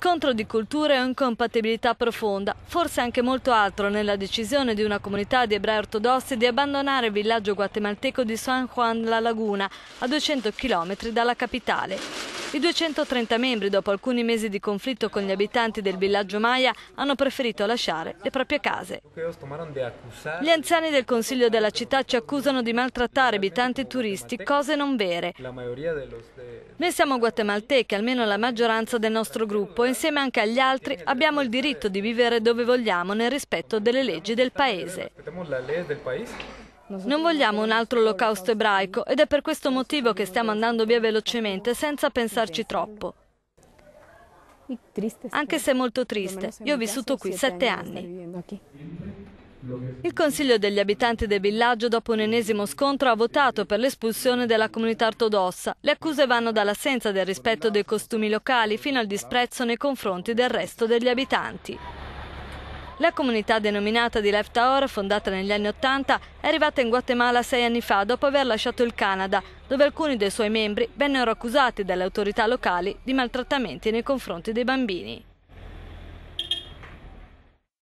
Scontro di culture e incompatibilità profonda, forse anche molto altro nella decisione di una comunità di ebrei ortodossi di abbandonare il villaggio guatemalteco di San Juan La Laguna, a 200 km dalla capitale. I 230 membri, dopo alcuni mesi di conflitto con gli abitanti del villaggio Maya, hanno preferito lasciare le proprie case. Gli anziani del Consiglio della città ci accusano di maltrattare abitanti e turisti, cose non vere. Noi siamo guatemaltechi, almeno la maggioranza del nostro gruppo, e insieme anche agli altri abbiamo il diritto di vivere dove vogliamo nel rispetto delle leggi del paese. Non vogliamo un altro olocausto ebraico ed è per questo motivo che stiamo andando via velocemente senza pensarci troppo. Anche se molto triste, io ho vissuto qui sette anni. Il Consiglio degli abitanti del villaggio, dopo un ennesimo scontro, ha votato per l'espulsione della comunità ortodossa. Le accuse vanno dall'assenza del rispetto dei costumi locali fino al disprezzo nei confronti del resto degli abitanti. La comunità denominata di Left Hour, fondata negli anni Ottanta, è arrivata in Guatemala sei anni fa dopo aver lasciato il Canada, dove alcuni dei suoi membri vennero accusati dalle autorità locali di maltrattamenti nei confronti dei bambini.